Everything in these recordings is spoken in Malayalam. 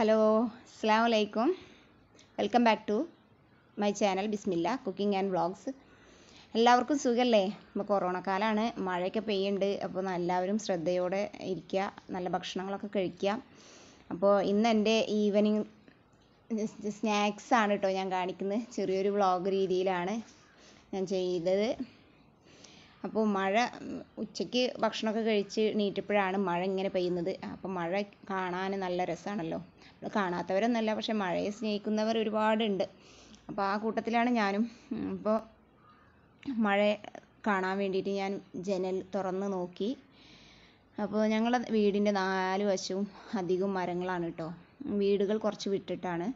ഹലോ അസ്സാം വലൈക്കും welcome back to my channel ബിസ്മില്ല കുക്കിംഗ് ആൻഡ് വ്ളോഗ്സ് എല്ലാവർക്കും സുഖമല്ലേ ഇപ്പോൾ കൊറോണ കാലമാണ് മഴയൊക്കെ പെയ്യുന്നുണ്ട് അപ്പോൾ എല്ലാവരും ശ്രദ്ധയോടെ ഇരിക്കുക നല്ല ഭക്ഷണങ്ങളൊക്കെ കഴിക്കുക അപ്പോൾ ഇന്ന് എൻ്റെ ഈവനിങ് സ്നാക്സാണ് കേട്ടോ ഞാൻ കാണിക്കുന്നത് ചെറിയൊരു വ്ളോഗ് രീതിയിലാണ് ഞാൻ ചെയ്തത് അപ്പോൾ മഴ ഉച്ചയ്ക്ക് ഭക്ഷണമൊക്കെ കഴിച്ച് എണീറ്റപ്പോഴാണ് മഴ ഇങ്ങനെ പെയ്യുന്നത് അപ്പോൾ മഴ കാണാൻ നല്ല രസമാണല്ലോ നമ്മൾ കാണാത്തവരൊന്നുമല്ല പക്ഷെ മഴയെ സ്നേഹിക്കുന്നവർ ഒരുപാടുണ്ട് അപ്പോൾ ആ കൂട്ടത്തിലാണ് ഞാനും അപ്പോൾ മഴ കാണാൻ വേണ്ടിയിട്ട് ഞാൻ ജനൽ തുറന്ന് നോക്കി അപ്പോൾ ഞങ്ങളുടെ വീടിൻ്റെ നാല് വശവും അധികം മരങ്ങളാണ് കേട്ടോ വീടുകൾ കുറച്ച് വിട്ടിട്ടാണ്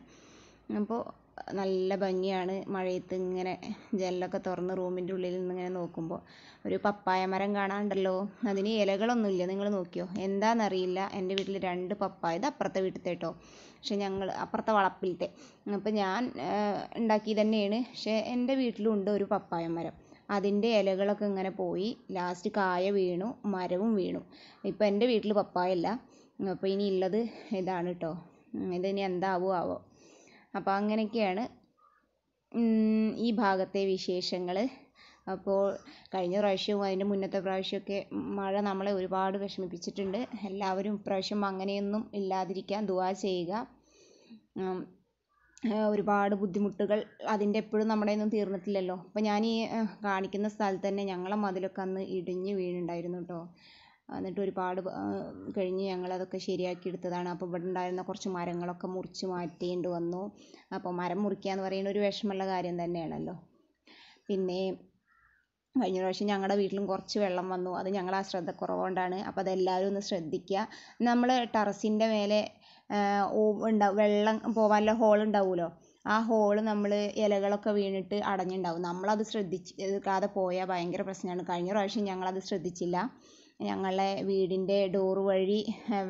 അപ്പോൾ നല്ല ഭംഗിയാണ് മഴയത്ത് ഇങ്ങനെ ജനലൊക്കെ തുറന്ന് റൂമിൻ്റെ ഉള്ളിൽ ഇങ്ങനെ നോക്കുമ്പോൾ ഒരു പപ്പായ മരം കാണാനുണ്ടല്ലോ അതിന് ഇലകളൊന്നുമില്ല നിങ്ങൾ നോക്കിയോ എന്താണെന്നറിയില്ല എൻ്റെ വീട്ടിൽ രണ്ട് പപ്പായ ഇത് അപ്പുറത്തെ വീട്ടിലത്തെ കേട്ടോ പക്ഷെ ഞങ്ങൾ അപ്പുറത്തെ വളപ്പിലത്തെ അപ്പം ഞാൻ ഉണ്ടാക്കി തന്നെയാണ് പക്ഷേ എൻ്റെ വീട്ടിലും ഉണ്ട് ഒരു പപ്പായ മരം അതിൻ്റെ ഇലകളൊക്കെ ഇങ്ങനെ പോയി ലാസ്റ്റ് കായ വീണു മരവും വീണു ഇപ്പം എൻ്റെ വീട്ടിൽ പപ്പായ ഇല്ല അപ്പോൾ ഇനി ഉള്ളത് ഇതാണ് കേട്ടോ ഇതിനി എന്താവോ ആവോ അപ്പോൾ അങ്ങനെയൊക്കെയാണ് ഈ ഭാഗത്തെ വിശേഷങ്ങൾ അപ്പോൾ കഴിഞ്ഞ പ്രാവശ്യവും അതിൻ്റെ മുന്നത്തെ പ്രാവശ്യമൊക്കെ മഴ നമ്മളെ ഒരുപാട് വിഷമിപ്പിച്ചിട്ടുണ്ട് എല്ലാവരും ഇപ്രാവശ്യം അങ്ങനെയൊന്നും ഇല്ലാതിരിക്കാൻ ദുആ ചെയ്യുക ഒരുപാട് ബുദ്ധിമുട്ടുകൾ അതിൻ്റെ എപ്പോഴും നമ്മുടെ ഒന്നും തീർന്നിട്ടില്ലല്ലോ അപ്പോൾ ഞാൻ ഈ കാണിക്കുന്ന സ്ഥലത്ത് തന്നെ ഞങ്ങളുടെ മതിലൊക്കെ അന്ന് ഇടിഞ്ഞ് വീണിട്ടുണ്ടായിരുന്നു കേട്ടോ എന്നിട്ട് ഒരുപാട് കഴിഞ്ഞ് ഞങ്ങളതൊക്കെ ശരിയാക്കി എടുത്തതാണ് അപ്പോൾ ഇവിടെ ഉണ്ടായിരുന്ന കുറച്ച് മരങ്ങളൊക്കെ മുറിച്ച് മാറ്റേണ്ടി വന്നു അപ്പോൾ മരം മുറിക്കുക എന്ന് പറയുന്നത് ഒരു വിഷമമുള്ള കാര്യം തന്നെയാണല്ലോ പിന്നെ കഴിഞ്ഞ പ്രാവശ്യം ഞങ്ങളുടെ വീട്ടിലും കുറച്ച് വെള്ളം വന്നു അത് ഞങ്ങൾ ആ ശ്രദ്ധ കുറവുകൊണ്ടാണ് അപ്പോൾ അതെല്ലാവരും ഒന്ന് ശ്രദ്ധിക്കുക നമ്മൾ ടെറസിൻ്റെ മേലെ ഉണ്ടാവും വെള്ളം പോകാനുള്ള ഹോൾ ഉണ്ടാവുമല്ലോ ആ ഹോള് നമ്മൾ ഇലകളൊക്കെ വീണിട്ട് അടഞ്ഞിട്ടുണ്ടാവും നമ്മളത് ശ്രദ്ധിക്കാതെ പോയാൽ ഭയങ്കര പ്രശ്നമാണ് കഴിഞ്ഞ പ്രാവശ്യം ഞങ്ങളത് ശ്രദ്ധിച്ചില്ല ഞങ്ങളെ വീടിൻ്റെ ഡോറ് വഴി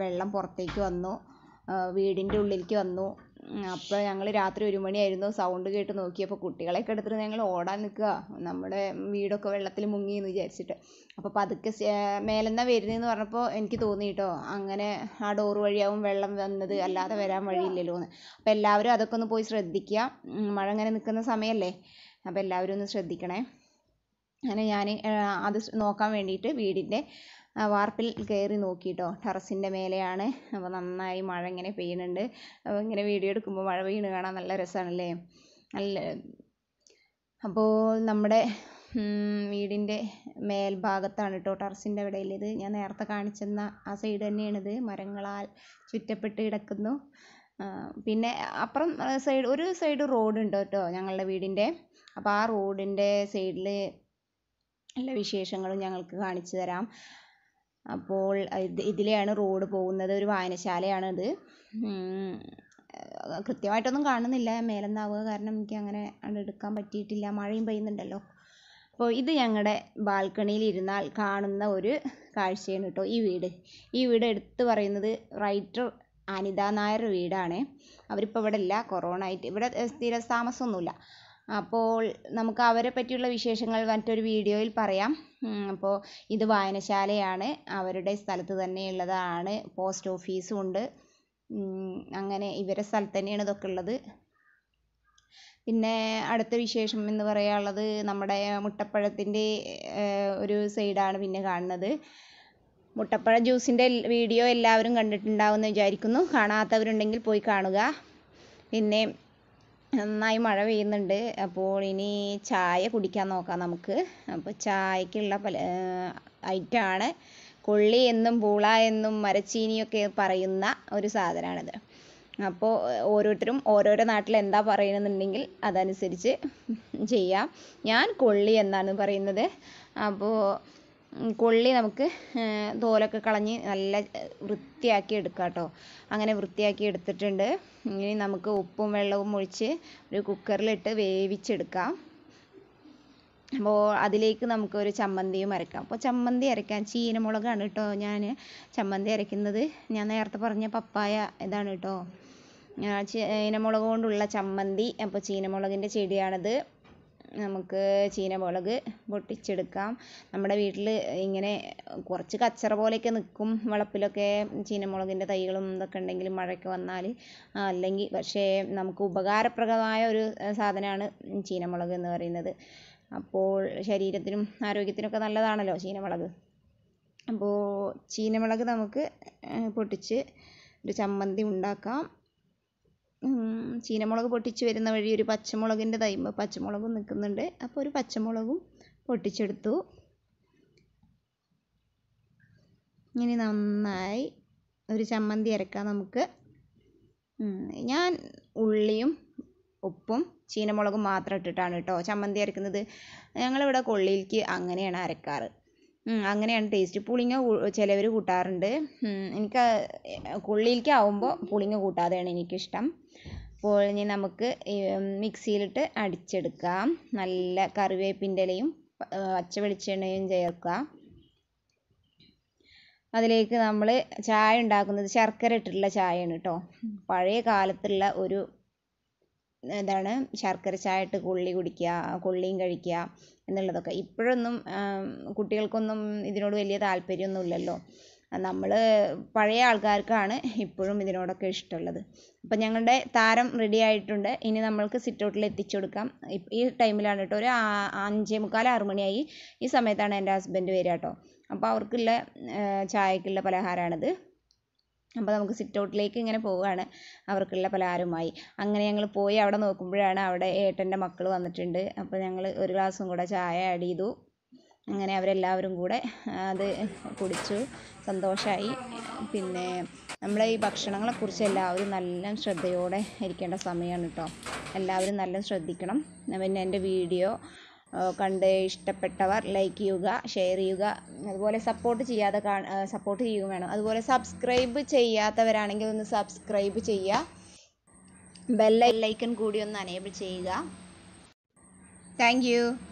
വെള്ളം പുറത്തേക്ക് വന്നു വീടിൻ്റെ ഉള്ളിലേക്ക് വന്നു അപ്പോൾ ഞങ്ങൾ രാത്രി ഒരു മണിയായിരുന്നു സൗണ്ട് കേട്ട് നോക്കിയപ്പോൾ കുട്ടികളെ എടുത്തിട്ട് ഞങ്ങൾ ഓടാൻ നിൽക്കുക നമ്മുടെ വീടൊക്കെ വെള്ളത്തിൽ മുങ്ങി എന്ന് വിചാരിച്ചിട്ട് അപ്പോൾ പതുക്കെ മേലെന്നാണ് വരുന്നതെന്ന് പറഞ്ഞപ്പോൾ എനിക്ക് തോന്നി കേട്ടോ അങ്ങനെ ആ ഡോറ് വഴിയാവും വെള്ളം വന്നത് അല്ലാതെ വരാൻ വഴിയില്ലല്ലോ എന്ന് അപ്പോൾ എല്ലാവരും അതൊക്കെ ഒന്ന് പോയി ശ്രദ്ധിക്കുക മഴ അങ്ങനെ നിൽക്കുന്ന സമയമല്ലേ അപ്പോൾ എല്ലാവരും ഒന്ന് ശ്രദ്ധിക്കണേ അങ്ങനെ ഞാൻ അത് നോക്കാൻ വേണ്ടിയിട്ട് വീടിൻ്റെ വാർപ്പിൽ കയറി നോക്കി കേട്ടോ ടെറസിൻ്റെ മേലെയാണ് അപ്പോൾ നന്നായി മഴ ഇങ്ങനെ പെയ്യുന്നുണ്ട് അപ്പോൾ ഇങ്ങനെ വീഡിയോ എടുക്കുമ്പോൾ മഴ പെയ്യുന്നത് കാണാൻ നല്ല രസമാണല്ലേ നല്ല അപ്പോൾ നമ്മുടെ വീടിൻ്റെ മേൽഭാഗത്താണ് കേട്ടോ ടെറസിൻ്റെ ഇത് ഞാൻ നേരത്തെ കാണിച്ചെന്ന ആ സൈഡ് തന്നെയാണിത് മരങ്ങളാൽ ചുറ്റപ്പെട്ട് കിടക്കുന്നു പിന്നെ അപ്പുറം സൈഡ് ഒരു സൈഡ് റോഡ് ഉണ്ട് കേട്ടോ ഞങ്ങളുടെ വീടിൻ്റെ അപ്പോൾ ആ റോഡിൻ്റെ സൈഡിൽ എല്ലാ വിശേഷങ്ങളും ഞങ്ങൾക്ക് കാണിച്ചു തരാം അപ്പോൾ ഇതിലെയാണ് റോഡ് പോകുന്നത് ഒരു വായനശാലയാണിത് കൃത്യമായിട്ടൊന്നും കാണുന്നില്ല മേലെന്നാവുക കാരണം എനിക്ക് അങ്ങനെ എടുക്കാൻ പറ്റിയിട്ടില്ല മഴയും പെയ്യുന്നുണ്ടല്ലോ അപ്പോൾ ഇത് ഞങ്ങളുടെ ബാൽക്കണിയിൽ ഇരുന്നാൽ കാണുന്ന ഒരു കാഴ്ചയാണ് കേട്ടോ ഈ വീട് ഈ വീട് എടുത്തു പറയുന്നത് റൈറ്റർ അനിത നായർ വീടാണ് അവരിപ്പോൾ ഇവിടെ ഇല്ല കൊറോണ ആയിട്ട് ഇവിടെ സ്ഥിര താമസമൊന്നുമില്ല അപ്പോൾ നമുക്ക് അവരെ പറ്റിയുള്ള വിശേഷങ്ങൾ മറ്റൊരു വീഡിയോയിൽ പറയാം അപ്പോൾ ഇത് വായനശാലയാണ് അവരുടെ സ്ഥലത്ത് തന്നെയുള്ളതാണ് പോസ്റ്റ് ഓഫീസും ഉണ്ട് അങ്ങനെ ഇവരെ സ്ഥലത്ത് തന്നെയാണ് ഇതൊക്കെ ഉള്ളത് പിന്നെ അടുത്ത വിശേഷം എന്ന് പറയാനുള്ളത് നമ്മുടെ മുട്ടപ്പഴത്തിൻ്റെ ഒരു സൈഡാണ് പിന്നെ കാണുന്നത് മുട്ടപ്പഴ ജ്യൂസിൻ്റെ വീഡിയോ എല്ലാവരും കണ്ടിട്ടുണ്ടാവുമെന്ന് വിചാരിക്കുന്നു കാണാത്തവരുണ്ടെങ്കിൽ പോയി കാണുക പിന്നെ നന്നായി മഴ പെയ്യുന്നുണ്ട് അപ്പോൾ ഇനി ചായ കുടിക്കാൻ നോക്കാം നമുക്ക് അപ്പോൾ ചായക്കുള്ള പല ഐറ്റമാണ് കൊള്ളി എന്നും പൂള എന്നും മരച്ചീനിയൊക്കെ പറയുന്ന ഒരു സാധനമാണിത് അപ്പോൾ ഓരോരുത്തരും ഓരോരോ നാട്ടിൽ എന്താ പറയുന്നുണ്ടെങ്കിൽ അതനുസരിച്ച് ചെയ്യാം ഞാൻ കൊള്ളി എന്നാണ് പറയുന്നത് അപ്പോൾ കൊള്ളി നമുക്ക് തോലൊക്കെ കളഞ്ഞ് നല്ല വൃത്തിയാക്കി എടുക്കാം കേട്ടോ അങ്ങനെ വൃത്തിയാക്കി എടുത്തിട്ടുണ്ട് ഇനി നമുക്ക് ഉപ്പും വെള്ളവും ഒഴിച്ച് ഒരു കുക്കറിലിട്ട് വേവിച്ചെടുക്കാം അപ്പോൾ അതിലേക്ക് നമുക്ക് ഒരു ചമ്മന്തിയും അരക്കാം അപ്പോൾ ചമ്മന്തി അരക്കാൻ ചീനമുളകാണ് കേട്ടോ ഞാൻ ചമ്മന്തി അരക്കുന്നത് ഞാൻ നേരത്തെ പറഞ്ഞ പപ്പായ ഇതാണ് കേട്ടോ ചീനമുളക് കൊണ്ടുള്ള ചമ്മന്തി അപ്പോൾ ചീനമുളകിൻ്റെ ചെടിയാണത് നമുക്ക് ചീനമുളക് പൊട്ടിച്ചെടുക്കാം നമ്മുടെ വീട്ടിൽ ഇങ്ങനെ കുറച്ച് കച്ചറ പോലെയൊക്കെ നിൽക്കും വളപ്പിലൊക്കെ ചീനമുളകിൻ്റെ തൈകളും ഇതൊക്കെ ഉണ്ടെങ്കിൽ മഴയൊക്കെ വന്നാൽ അല്ലെങ്കിൽ പക്ഷേ നമുക്ക് ഉപകാരപ്രദമായ ഒരു സാധനമാണ് ചീനമുളക് എന്ന് പറയുന്നത് അപ്പോൾ ശരീരത്തിനും ആരോഗ്യത്തിനൊക്കെ നല്ലതാണല്ലോ ചീനമുളക് അപ്പോൾ ചീനമുളക് നമുക്ക് പൊട്ടിച്ച് ഒരു ചമ്മന്തി ഉണ്ടാക്കാം ചീനമുളക് പൊട്ടിച്ച് വരുന്ന വഴി ഒരു പച്ചമുളകിൻ്റെ തൈമ് പച്ചമുളകും നിൽക്കുന്നുണ്ട് അപ്പോൾ ഒരു പച്ചമുളകും പൊട്ടിച്ചെടുത്തു ഇനി നന്നായി ഒരു ചമ്മന്തി അരക്കാം നമുക്ക് ഞാൻ ഉള്ളിയും ഉപ്പും ചീനമുളകും മാത്രം ഇട്ടിട്ടാണ് കേട്ടോ ചമ്മന്തി അരക്കുന്നത് ഞങ്ങളിവിടെ കൊള്ളിയിലേക്ക് അങ്ങനെയാണ് അരക്കാറ് അങ്ങനെയാണ് ടേസ്റ്റ് പുളിങ്ങ ചിലവർ കൂട്ടാറുണ്ട് എനിക്ക് ഉള്ളിയിലേക്ക് ആവുമ്പോൾ പുളിങ്ങ കൂട്ടാതെയാണ് എനിക്കിഷ്ടം അപ്പോൾ ഇനി നമുക്ക് മിക്സിയിലിട്ട് അടിച്ചെടുക്കാം നല്ല കറിവേപ്പിൻ്റെ ഇലയും പച്ച വെളിച്ചെണ്ണയും ചേർക്കുക അതിലേക്ക് നമ്മൾ ചായ ഉണ്ടാക്കുന്നത് ശർക്കര ഇട്ടിട്ടുള്ള ചായയാണ് കേട്ടോ പഴയ കാലത്തുള്ള ഒരു എന്താണ് ശർക്കര ചായ ഇട്ട് കൊള്ളി കുടിക്കുക കൊള്ളിയും കഴിക്കുക എന്നുള്ളതൊക്കെ ഇപ്പോഴൊന്നും കുട്ടികൾക്കൊന്നും ഇതിനോട് വലിയ താല്പര്യമൊന്നും ഇല്ലല്ലോ നമ്മൾ പഴയ ആൾക്കാർക്കാണ് ഇപ്പോഴും ഇതിനോടൊക്കെ ഇഷ്ടമുള്ളത് അപ്പം ഞങ്ങളുടെ താരം റെഡി ആയിട്ടുണ്ട് ഇനി നമ്മൾക്ക് സിറ്റൗട്ടിൽ എത്തിച്ചു കൊടുക്കാം ഈ ടൈമിലാണ് കേട്ടോ ഒരു അഞ്ചേ മുക്കാൽ ആറു മണിയായി ഈ സമയത്താണ് എൻ്റെ ഹസ്ബൻഡ് വരിക കേട്ടോ അപ്പോൾ അവർക്കുള്ള ചായക്കുള്ള പലഹാരമാണിത് അപ്പോൾ നമുക്ക് സിറ്റ് ഔട്ടിലേക്ക് ഇങ്ങനെ പോവുകയാണ് അവർക്കുള്ള പലഹാരവുമായി അങ്ങനെ ഞങ്ങൾ പോയി അവിടെ നോക്കുമ്പോഴാണ് അവിടെ ഏട്ടൻ്റെ മക്കൾ വന്നിട്ടുണ്ട് അപ്പോൾ ഞങ്ങൾ ഒരു ഗ്ലാസ്സും കൂടെ ചായ ആഡ് ചെയ്തു അങ്ങനെ അവരെല്ലാവരും കൂടെ അത് കുടിച്ചു സന്തോഷമായി പിന്നെ നമ്മളെ ഈ ഭക്ഷണങ്ങളെക്കുറിച്ച് എല്ലാവരും നല്ല ശ്രദ്ധയോടെ ഇരിക്കേണ്ട സമയമാണ് കേട്ടോ എല്ലാവരും നല്ല ശ്രദ്ധിക്കണം പിന്നെ എൻ്റെ വീഡിയോ കണ്ട് ഇഷ്ടപ്പെട്ടവർ ലൈക്ക് ചെയ്യുക ഷെയർ ചെയ്യുക അതുപോലെ സപ്പോർട്ട് ചെയ്യാതെ സപ്പോർട്ട് ചെയ്യുക വേണം അതുപോലെ സബ്സ്ക്രൈബ് ചെയ്യാത്തവരാണെങ്കിൽ ഒന്ന് സബ്സ്ക്രൈബ് ചെയ്യുക ബെല്ലൈക്കൺ കൂടി ഒന്ന് അനേബിൾ ചെയ്യുക താങ്ക്